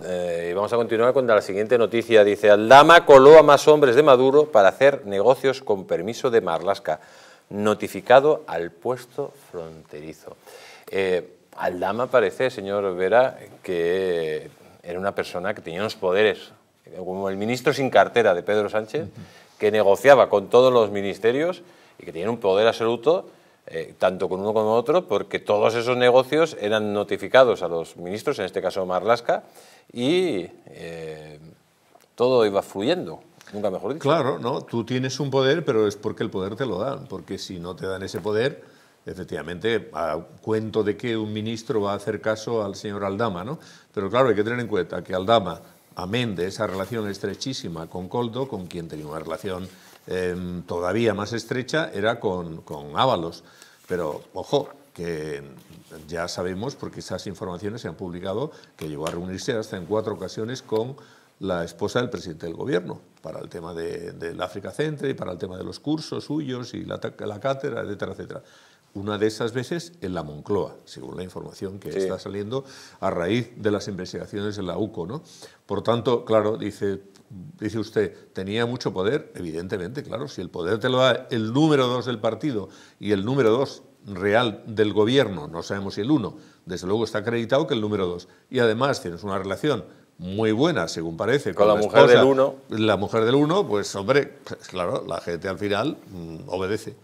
Eh, vamos a continuar con la siguiente noticia. Dice, Aldama coló a más hombres de Maduro para hacer negocios con permiso de Marlasca, notificado al puesto fronterizo. Eh, Aldama parece, señor Vera, que era una persona que tenía unos poderes, como el ministro sin cartera de Pedro Sánchez, que negociaba con todos los ministerios y que tenía un poder absoluto eh, tanto con uno como otro, porque todos esos negocios eran notificados a los ministros, en este caso Marlasca, y eh, todo iba fluyendo. Nunca mejor dicho. Claro, no, tú tienes un poder, pero es porque el poder te lo dan, porque si no te dan ese poder, efectivamente, cuento de que un ministro va a hacer caso al señor Aldama, ¿no? Pero claro, hay que tener en cuenta que Aldama amén de esa relación estrechísima con Coldo, con quien tenía una relación em, todavía más estrecha, era con, Ábalos. Pero, ojo, que ya sabemos, porque esas informaciones se han publicado, que llegó a reunirse hasta en cuatro ocasiones con la esposa del presidente del gobierno, para el tema del África Centre y para el tema de los cursos suyos y la, la cátedra, etcétera, etcétera una de esas veces en la Moncloa, según la información que está saliendo a raíz de las investigaciones en la UCO. ¿no? Por tanto, claro, dice, dice usted, tenía mucho poder, evidentemente, claro, si el poder te lo da el número dos del partido y el número dos real del gobierno, no sabemos si el uno, desde luego está acreditado que el número dos. Y además tienes una relación muy buena, según parece. Con, la, mujer del uno. La mujer del uno, pues hombre, pues, claro, la gente al final mm, obedece.